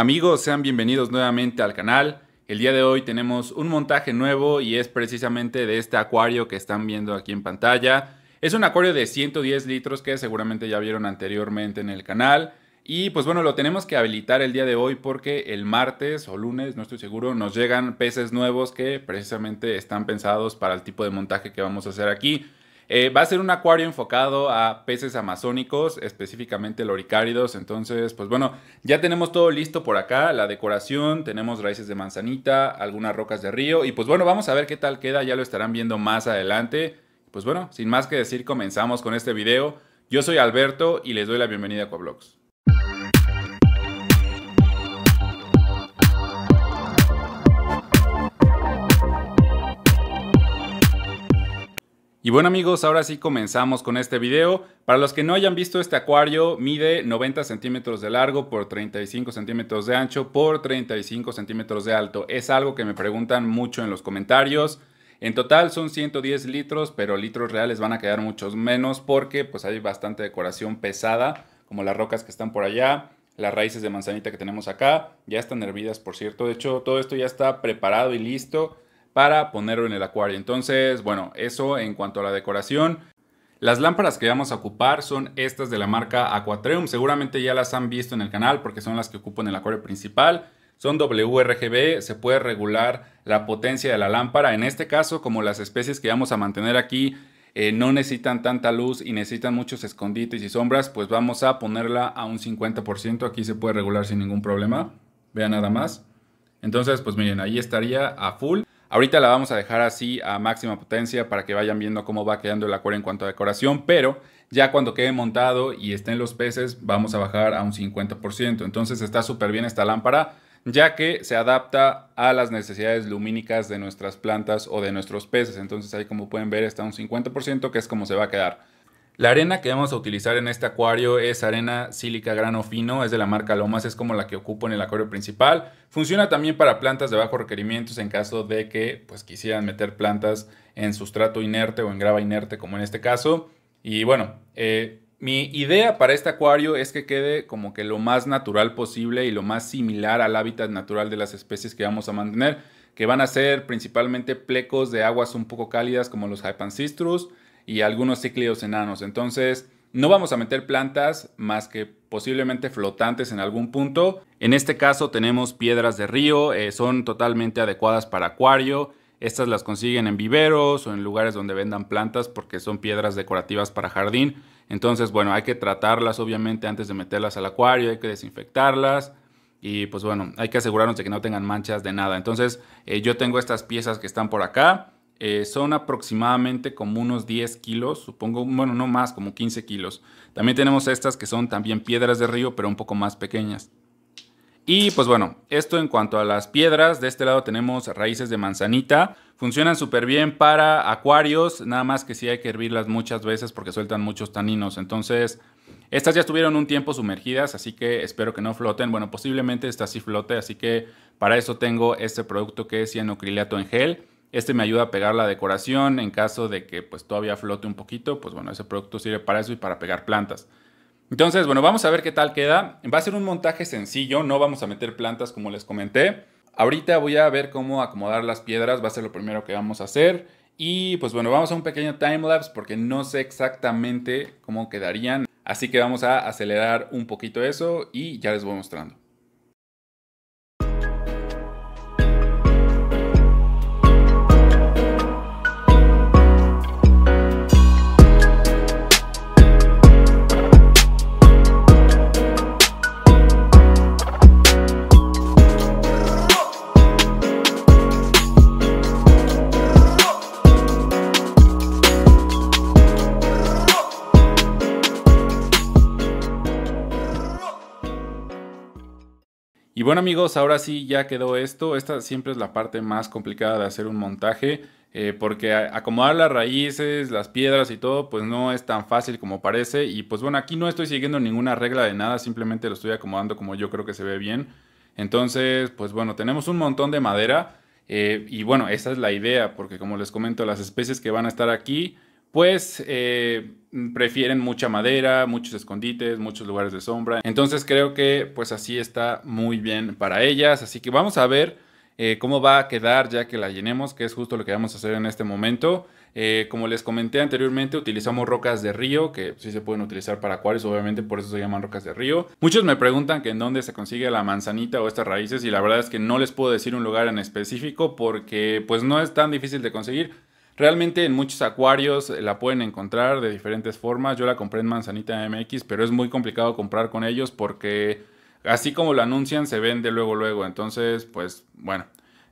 Amigos, sean bienvenidos nuevamente al canal. El día de hoy tenemos un montaje nuevo y es precisamente de este acuario que están viendo aquí en pantalla. Es un acuario de 110 litros que seguramente ya vieron anteriormente en el canal. Y pues bueno, lo tenemos que habilitar el día de hoy porque el martes o lunes, no estoy seguro, nos llegan peces nuevos que precisamente están pensados para el tipo de montaje que vamos a hacer aquí. Eh, va a ser un acuario enfocado a peces amazónicos, específicamente loricáridos. Entonces, pues bueno, ya tenemos todo listo por acá, la decoración, tenemos raíces de manzanita, algunas rocas de río y pues bueno, vamos a ver qué tal queda, ya lo estarán viendo más adelante. Pues bueno, sin más que decir, comenzamos con este video. Yo soy Alberto y les doy la bienvenida a Coblox. Y bueno amigos, ahora sí comenzamos con este video. Para los que no hayan visto este acuario, mide 90 centímetros de largo por 35 centímetros de ancho por 35 centímetros de alto. Es algo que me preguntan mucho en los comentarios. En total son 110 litros, pero litros reales van a quedar muchos menos porque pues hay bastante decoración pesada, como las rocas que están por allá, las raíces de manzanita que tenemos acá, ya están hervidas por cierto. De hecho, todo esto ya está preparado y listo para ponerlo en el acuario. Entonces, bueno, eso en cuanto a la decoración. Las lámparas que vamos a ocupar son estas de la marca Aquatreum. Seguramente ya las han visto en el canal porque son las que ocupan el acuario principal. Son WRGB, se puede regular la potencia de la lámpara. En este caso, como las especies que vamos a mantener aquí eh, no necesitan tanta luz y necesitan muchos escondites y sombras, pues vamos a ponerla a un 50%. Aquí se puede regular sin ningún problema. Vean nada más. Entonces, pues miren, ahí estaría a full. Ahorita la vamos a dejar así a máxima potencia para que vayan viendo cómo va quedando el acuario en cuanto a decoración, pero ya cuando quede montado y estén los peces vamos a bajar a un 50%. Entonces está súper bien esta lámpara ya que se adapta a las necesidades lumínicas de nuestras plantas o de nuestros peces. Entonces ahí como pueden ver está un 50% que es como se va a quedar. La arena que vamos a utilizar en este acuario es arena sílica grano fino, es de la marca Lomas, es como la que ocupo en el acuario principal. Funciona también para plantas de bajo requerimientos en caso de que pues, quisieran meter plantas en sustrato inerte o en grava inerte, como en este caso. Y bueno, eh, mi idea para este acuario es que quede como que lo más natural posible y lo más similar al hábitat natural de las especies que vamos a mantener, que van a ser principalmente plecos de aguas un poco cálidas como los Hypancistrus y algunos cíclidos enanos. Entonces, no vamos a meter plantas más que posiblemente flotantes en algún punto. En este caso tenemos piedras de río, eh, son totalmente adecuadas para acuario. Estas las consiguen en viveros o en lugares donde vendan plantas porque son piedras decorativas para jardín. Entonces, bueno, hay que tratarlas obviamente antes de meterlas al acuario, hay que desinfectarlas y pues bueno, hay que asegurarnos de que no tengan manchas de nada. Entonces, eh, yo tengo estas piezas que están por acá. Eh, son aproximadamente como unos 10 kilos, supongo, bueno, no más, como 15 kilos. También tenemos estas que son también piedras de río, pero un poco más pequeñas. Y pues bueno, esto en cuanto a las piedras, de este lado tenemos raíces de manzanita. Funcionan súper bien para acuarios, nada más que sí hay que hervirlas muchas veces porque sueltan muchos taninos. Entonces, estas ya estuvieron un tiempo sumergidas, así que espero que no floten. Bueno, posiblemente esta sí flote, así que para eso tengo este producto que es cianocrilato en gel este me ayuda a pegar la decoración en caso de que pues todavía flote un poquito, pues bueno, ese producto sirve para eso y para pegar plantas. Entonces, bueno, vamos a ver qué tal queda. Va a ser un montaje sencillo, no vamos a meter plantas como les comenté. Ahorita voy a ver cómo acomodar las piedras, va a ser lo primero que vamos a hacer. Y pues bueno, vamos a un pequeño time lapse porque no sé exactamente cómo quedarían. Así que vamos a acelerar un poquito eso y ya les voy mostrando. bueno amigos, ahora sí ya quedó esto. Esta siempre es la parte más complicada de hacer un montaje. Eh, porque acomodar las raíces, las piedras y todo, pues no es tan fácil como parece. Y pues bueno, aquí no estoy siguiendo ninguna regla de nada, simplemente lo estoy acomodando como yo creo que se ve bien. Entonces, pues bueno, tenemos un montón de madera. Eh, y bueno, esa es la idea, porque como les comento, las especies que van a estar aquí pues eh, prefieren mucha madera, muchos escondites, muchos lugares de sombra. Entonces creo que pues así está muy bien para ellas. Así que vamos a ver eh, cómo va a quedar ya que la llenemos, que es justo lo que vamos a hacer en este momento. Eh, como les comenté anteriormente, utilizamos rocas de río, que sí se pueden utilizar para acuarios, obviamente por eso se llaman rocas de río. Muchos me preguntan que en dónde se consigue la manzanita o estas raíces y la verdad es que no les puedo decir un lugar en específico porque pues no es tan difícil de conseguir. Realmente en muchos acuarios eh, la pueden encontrar de diferentes formas. Yo la compré en Manzanita MX, pero es muy complicado comprar con ellos porque así como lo anuncian, se vende luego, luego. Entonces, pues bueno,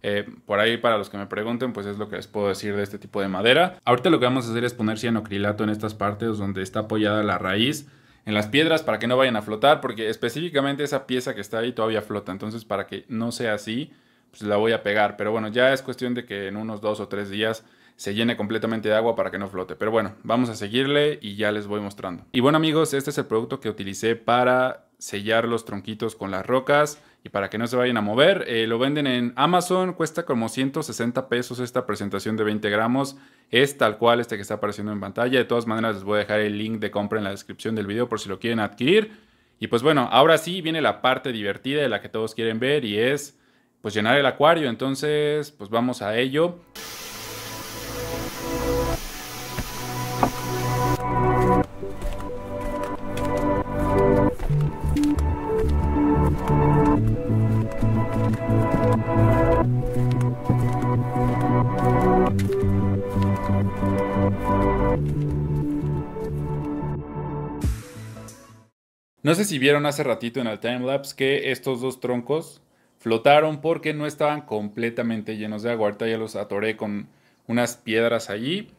eh, por ahí para los que me pregunten, pues es lo que les puedo decir de este tipo de madera. Ahorita lo que vamos a hacer es poner cianocrilato en estas partes donde está apoyada la raíz. En las piedras para que no vayan a flotar, porque específicamente esa pieza que está ahí todavía flota. Entonces, para que no sea así, pues la voy a pegar. Pero bueno, ya es cuestión de que en unos dos o tres días se llene completamente de agua para que no flote. Pero bueno, vamos a seguirle y ya les voy mostrando. Y bueno amigos, este es el producto que utilicé para sellar los tronquitos con las rocas y para que no se vayan a mover. Eh, lo venden en Amazon, cuesta como 160 pesos esta presentación de 20 gramos. Es tal cual este que está apareciendo en pantalla. De todas maneras les voy a dejar el link de compra en la descripción del video por si lo quieren adquirir. Y pues bueno, ahora sí viene la parte divertida de la que todos quieren ver y es pues llenar el acuario. Entonces pues vamos a ello. No sé si vieron hace ratito en el timelapse que estos dos troncos flotaron porque no estaban completamente llenos de agua. Ahorita ya los atoré con unas piedras allí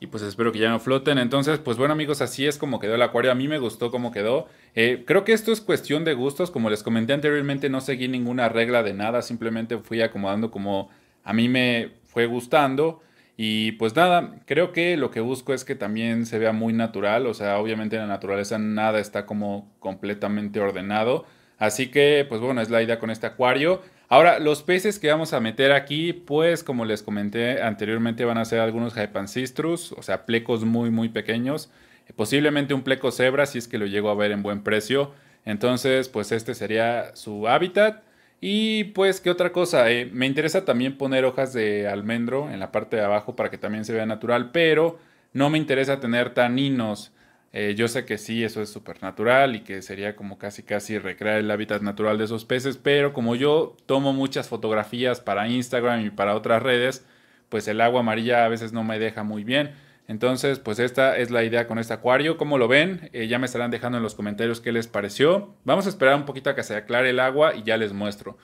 y pues espero que ya no floten. Entonces, pues bueno amigos, así es como quedó el acuario. A mí me gustó como quedó. Eh, creo que esto es cuestión de gustos. Como les comenté anteriormente, no seguí ninguna regla de nada. Simplemente fui acomodando como a mí me fue gustando. Y pues nada, creo que lo que busco es que también se vea muy natural, o sea, obviamente en la naturaleza nada está como completamente ordenado. Así que, pues bueno, es la idea con este acuario. Ahora, los peces que vamos a meter aquí, pues como les comenté anteriormente, van a ser algunos Hypancistrus, o sea, plecos muy, muy pequeños. Posiblemente un pleco cebra, si es que lo llego a ver en buen precio. Entonces, pues este sería su hábitat. Y pues, ¿qué otra cosa? Eh, me interesa también poner hojas de almendro en la parte de abajo para que también se vea natural, pero no me interesa tener taninos. Eh, yo sé que sí, eso es súper natural y que sería como casi casi recrear el hábitat natural de esos peces, pero como yo tomo muchas fotografías para Instagram y para otras redes, pues el agua amarilla a veces no me deja muy bien. Entonces, pues esta es la idea con este acuario. ¿Cómo lo ven? Eh, ya me estarán dejando en los comentarios qué les pareció. Vamos a esperar un poquito a que se aclare el agua y ya les muestro.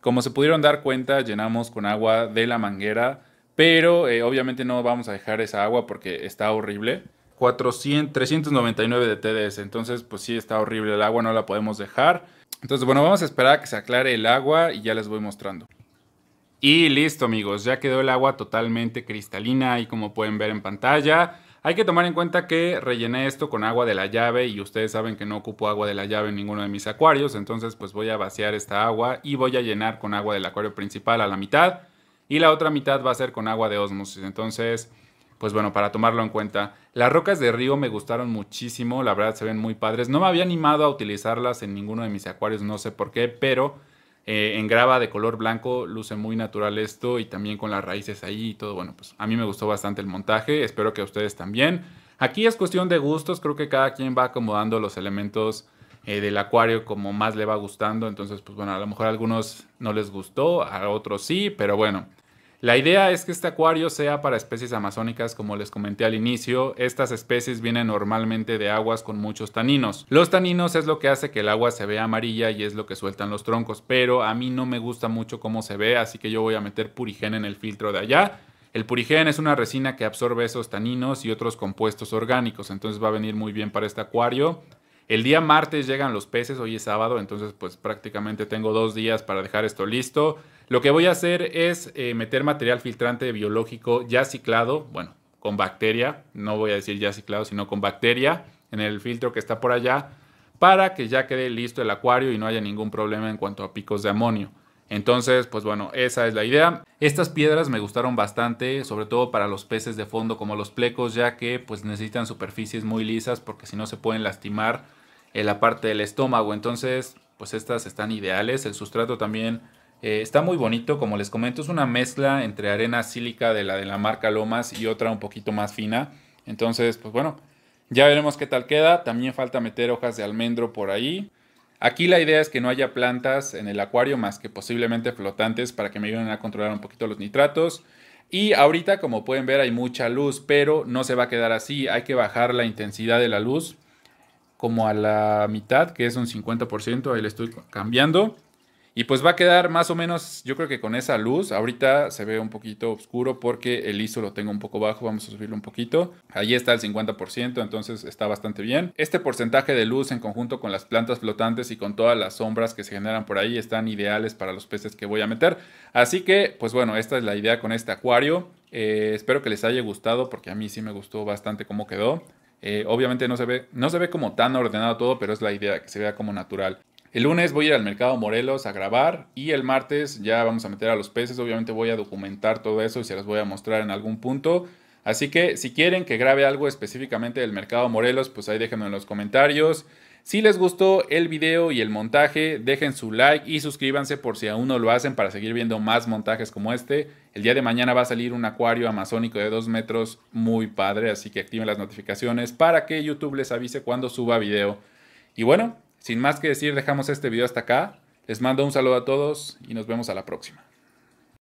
Como se pudieron dar cuenta, llenamos con agua de la manguera, pero eh, obviamente no vamos a dejar esa agua porque está horrible. 399 de TDS, entonces pues sí está horrible el agua, no la podemos dejar. Entonces bueno, vamos a esperar a que se aclare el agua y ya les voy mostrando. Y listo amigos, ya quedó el agua totalmente cristalina y como pueden ver en pantalla. Hay que tomar en cuenta que rellené esto con agua de la llave y ustedes saben que no ocupo agua de la llave en ninguno de mis acuarios, entonces pues voy a vaciar esta agua y voy a llenar con agua del acuario principal a la mitad y la otra mitad va a ser con agua de osmosis, entonces pues bueno, para tomarlo en cuenta. Las rocas de río me gustaron muchísimo, la verdad se ven muy padres. No me había animado a utilizarlas en ninguno de mis acuarios, no sé por qué, pero eh, en grava de color blanco luce muy natural esto y también con las raíces ahí y todo. Bueno, pues a mí me gustó bastante el montaje, espero que a ustedes también. Aquí es cuestión de gustos, creo que cada quien va acomodando los elementos eh, del acuario como más le va gustando. Entonces, pues bueno, a lo mejor a algunos no les gustó, a otros sí, pero bueno. La idea es que este acuario sea para especies amazónicas, como les comenté al inicio. Estas especies vienen normalmente de aguas con muchos taninos. Los taninos es lo que hace que el agua se vea amarilla y es lo que sueltan los troncos, pero a mí no me gusta mucho cómo se ve, así que yo voy a meter purigen en el filtro de allá. El purigen es una resina que absorbe esos taninos y otros compuestos orgánicos, entonces va a venir muy bien para este acuario. El día martes llegan los peces, hoy es sábado, entonces pues prácticamente tengo dos días para dejar esto listo. Lo que voy a hacer es eh, meter material filtrante biológico ya ciclado, bueno, con bacteria, no voy a decir ya ciclado, sino con bacteria en el filtro que está por allá, para que ya quede listo el acuario y no haya ningún problema en cuanto a picos de amonio. Entonces, pues bueno, esa es la idea. Estas piedras me gustaron bastante, sobre todo para los peces de fondo como los plecos, ya que pues necesitan superficies muy lisas porque si no se pueden lastimar en eh, la parte del estómago. Entonces, pues estas están ideales. El sustrato también eh, está muy bonito, como les comento, es una mezcla entre arena sílica de la de la marca Lomas y otra un poquito más fina. Entonces, pues bueno, ya veremos qué tal queda. También falta meter hojas de almendro por ahí. Aquí la idea es que no haya plantas en el acuario más que posiblemente flotantes para que me ayuden a controlar un poquito los nitratos. Y ahorita, como pueden ver, hay mucha luz, pero no se va a quedar así. Hay que bajar la intensidad de la luz como a la mitad, que es un 50%. Ahí le estoy cambiando. Y pues va a quedar más o menos, yo creo que con esa luz, ahorita se ve un poquito oscuro porque el ISO lo tengo un poco bajo, vamos a subirlo un poquito. Allí está el 50%, entonces está bastante bien. Este porcentaje de luz en conjunto con las plantas flotantes y con todas las sombras que se generan por ahí están ideales para los peces que voy a meter. Así que, pues bueno, esta es la idea con este acuario. Eh, espero que les haya gustado porque a mí sí me gustó bastante cómo quedó. Eh, obviamente no se, ve, no se ve como tan ordenado todo, pero es la idea, que se vea como natural. El lunes voy a ir al mercado Morelos a grabar y el martes ya vamos a meter a los peces. Obviamente voy a documentar todo eso y se los voy a mostrar en algún punto. Así que si quieren que grabe algo específicamente del mercado Morelos, pues ahí déjenlo en los comentarios. Si les gustó el video y el montaje, dejen su like y suscríbanse por si aún no lo hacen para seguir viendo más montajes como este. El día de mañana va a salir un acuario amazónico de 2 metros muy padre, así que activen las notificaciones para que YouTube les avise cuando suba video. Y bueno, sin más que decir, dejamos este video hasta acá. Les mando un saludo a todos y nos vemos a la próxima.